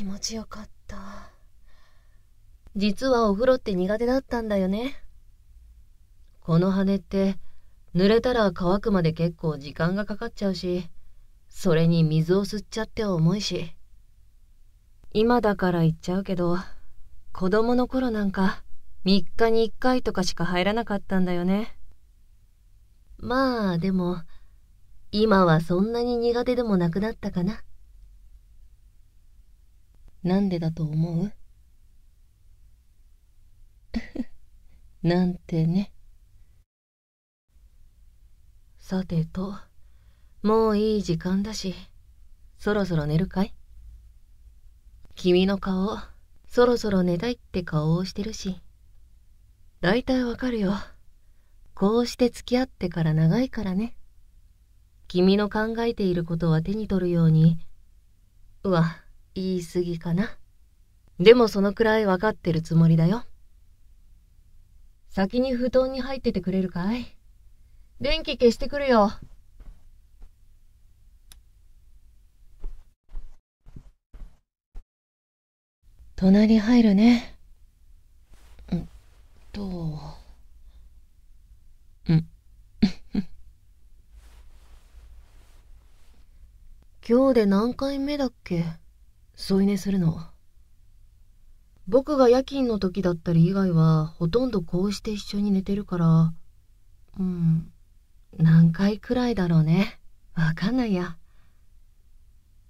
気持ちよかった。実はお風呂って苦手だったんだよね。この羽って、濡れたら乾くまで結構時間がかかっちゃうし、それに水を吸っちゃって重いし。今だから言っちゃうけど、子供の頃なんか3日に1回とかしか入らなかったんだよね。まあでも、今はそんなに苦手でもなくなったかな。なんでだと思う なんてね。さてと、もういい時間だし、そろそろ寝るかい君の顔、そろそろ寝たいって顔をしてるし。だいたいわかるよ。こうして付き合ってから長いからね。君の考えていることは手に取るように。うわ。言い過ぎかな。でもそのくらいわかってるつもりだよ。先に布団に入っててくれるかい電気消してくるよ。隣入るね。うんと。うん。今日で何回目だっけ添い寝するの。僕が夜勤の時だったり以外は、ほとんどこうして一緒に寝てるから、うん、何回くらいだろうね。わかんないや。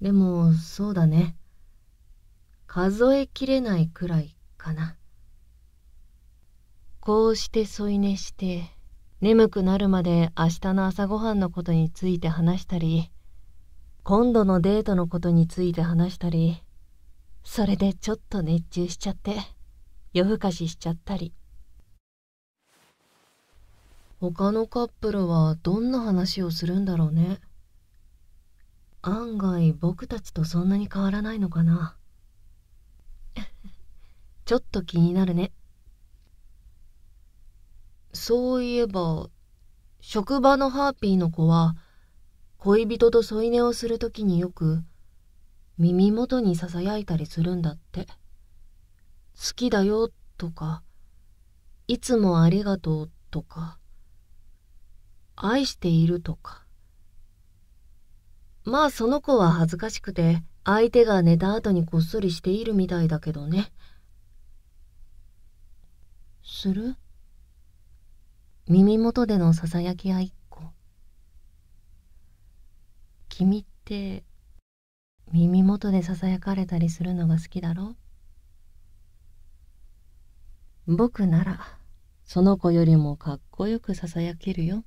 でも、そうだね。数えきれないくらいかな。こうして添い寝して、眠くなるまで明日の朝ごはんのことについて話したり、今度のデートのことについて話したり、それでちょっと熱中しちゃって、夜更かししちゃったり。他のカップルはどんな話をするんだろうね。案外僕たちとそんなに変わらないのかな。ちょっと気になるね。そういえば、職場のハーピーの子は、恋人と添い寝をするときによく、耳元に囁いたりするんだって。好きだよとか、いつもありがとうとか、愛しているとか。まあその子は恥ずかしくて、相手が寝た後にこっそりしているみたいだけどね。する耳元での囁き合い君って耳元でささやかれたりするのが好きだろ僕ならその子よりもかっこよくささやけるよ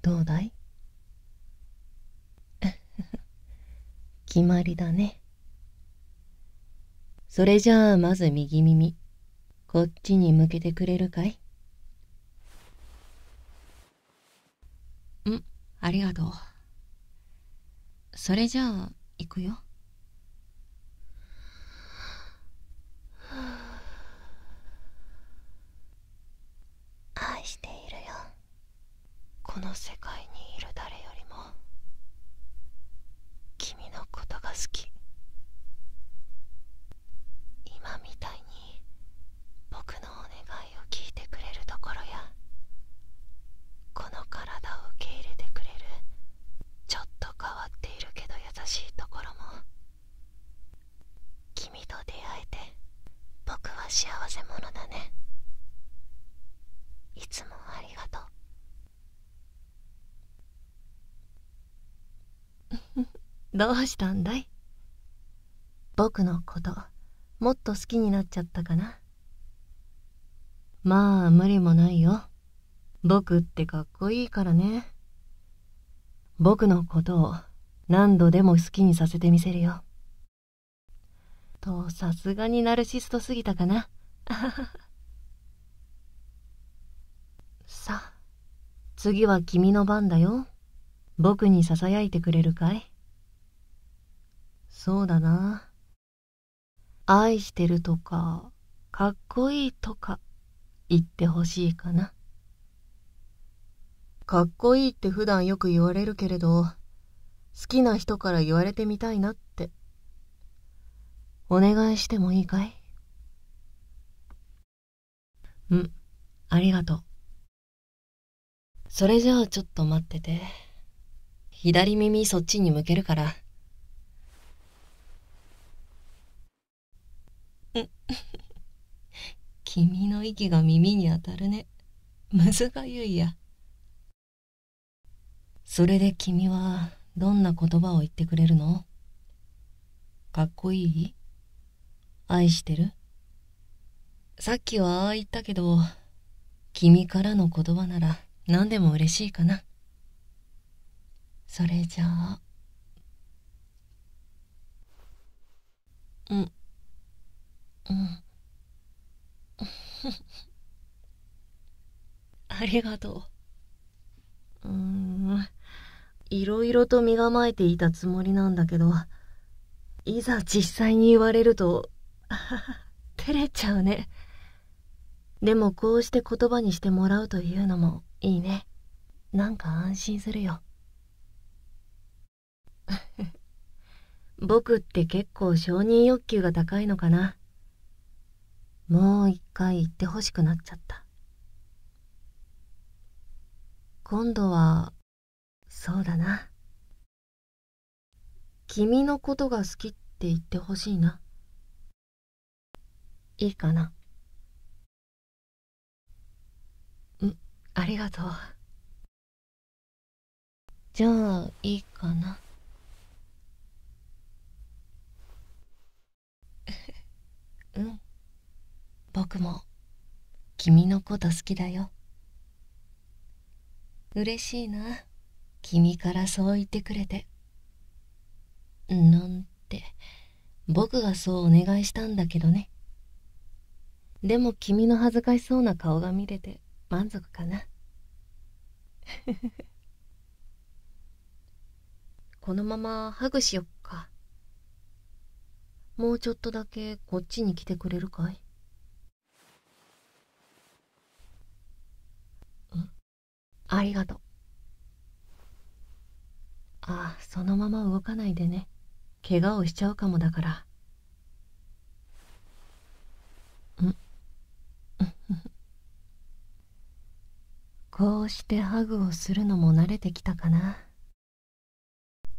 どうだい 決まりだねそれじゃあまず右耳こっちに向けてくれるかいんありがとうそれじゃあ行くよどうしたんだい僕のこともっと好きになっちゃったかなまあ無理もないよ僕ってかっこいいからね僕のことを何度でも好きにさせてみせるよとさすがにナルシストすぎたかな さあ次は君の番だよ僕にささやいてくれるかいそうだな。愛してるとか、かっこいいとか、言ってほしいかな。かっこいいって普段よく言われるけれど、好きな人から言われてみたいなって。お願いしてもいいかいうん、ありがとう。それじゃあちょっと待ってて。左耳そっちに向けるから。君の息が耳に当たるねむずがゆいやそれで君はどんな言葉を言ってくれるのかっこいい愛してるさっきはああ言ったけど君からの言葉なら何でも嬉しいかなそれじゃあうんうんありがとううーんいろいろと身構えていたつもりなんだけどいざ実際に言われると 照れちゃうねでもこうして言葉にしてもらうというのもいいねなんか安心するよ 僕って結構承認欲求が高いのかなもう一回言ってほしくなっちゃった。今度は、そうだな。君のことが好きって言ってほしいな。いいかな。うん、ありがとう。じゃあ、いいかな。僕も君のこと好きだよ嬉しいな君からそう言ってくれてなんて僕がそうお願いしたんだけどねでも君の恥ずかしそうな顔が見れて満足かな このままハグしよっかもうちょっとだけこっちに来てくれるかいありがとうあそのまま動かないでね怪我をしちゃうかもだからうん こうしてハグをするのも慣れてきたかな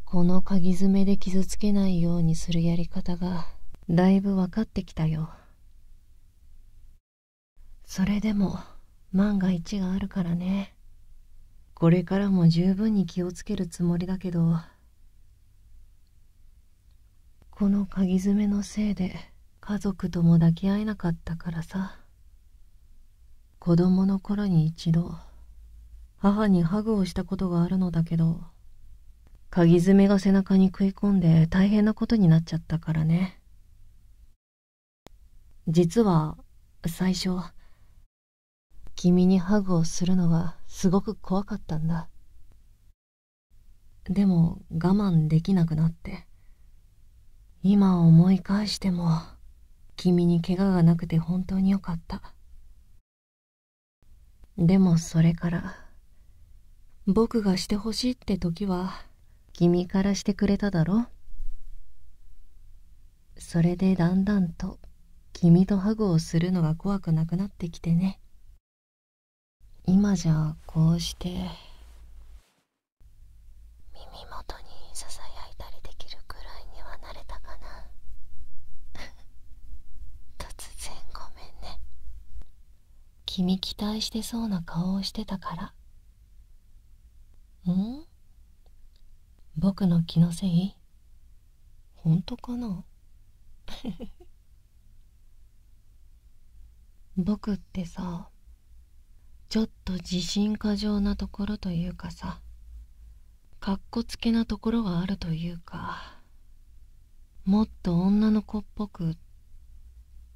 この鍵爪で傷つけないようにするやり方がだいぶ分かってきたよそれでも万が一があるからねこれからも十分に気をつけるつもりだけどこの鍵爪のせいで家族とも抱き合えなかったからさ子供の頃に一度母にハグをしたことがあるのだけど鍵爪が背中に食い込んで大変なことになっちゃったからね実は最初君にハグをするのはすごく怖かったんだでも我慢できなくなって今思い返しても君に怪我がなくて本当によかったでもそれから僕がしてほしいって時は君からしてくれただろそれでだんだんと君とハグをするのが怖くなくなってきてね今じゃこうして耳元にささやいたりできるくらいにはなれたかな 突然ごめんね君期待してそうな顔をしてたからん僕の気のせいほんとかな 僕ってさちょっと自信過剰なところというかさかっこつけなところがあるというかもっと女の子っぽく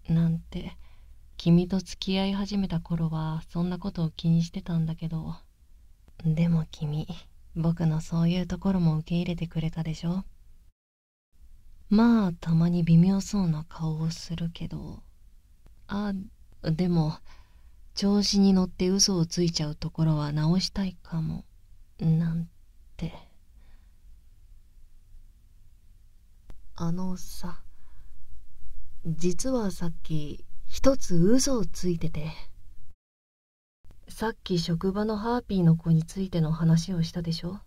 なんて君と付き合い始めた頃はそんなことを気にしてたんだけどでも君僕のそういうところも受け入れてくれたでしょまあたまに微妙そうな顔をするけどあでも調子に乗って嘘をついちゃうところは直したいかもなんてあのさ実はさっき一つ嘘をついててさっき職場のハーピーの子についての話をしたでしょ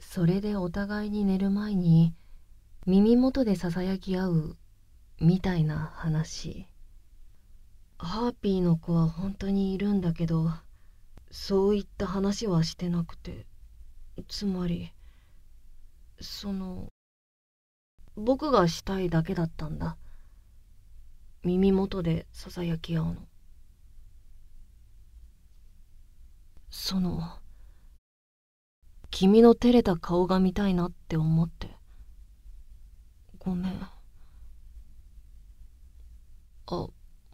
それでお互いに寝る前に耳元でささやき合うみたいな話。ハーピーの子は本当にいるんだけどそういった話はしてなくてつまりその僕がしたいだけだったんだ耳元でささやき合うのその君の照れた顔が見たいなって思ってごめんあ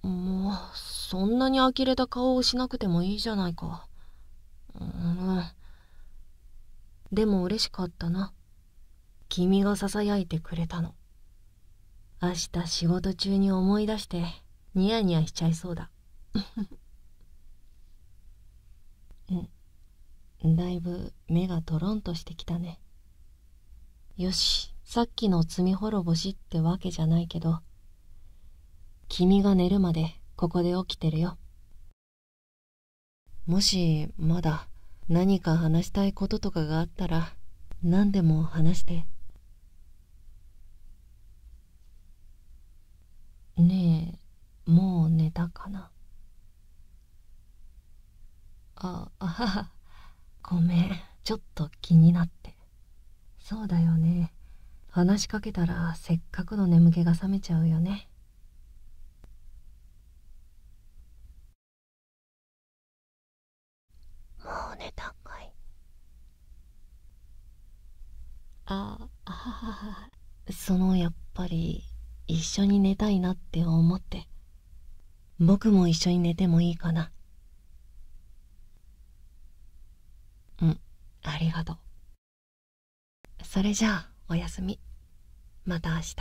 もう、そんなに呆れた顔をしなくてもいいじゃないか。うん。でも嬉しかったな。君が囁いてくれたの。明日仕事中に思い出して、ニヤニヤしちゃいそうだ。うん。だいぶ目がトロンとしてきたね。よし、さっきの罪滅ぼしってわけじゃないけど、君が寝るまでここで起きてるよ。もしまだ何か話したいこととかがあったら何でも話して。ねえ、もう寝たかなあ、あはは、ごめん、ちょっと気になって。そうだよね。話しかけたらせっかくの眠気が覚めちゃうよね。ね高いああそのやっぱり一緒に寝たいなって思って僕も一緒に寝てもいいかなうんありがとうそれじゃあおやすみまた明日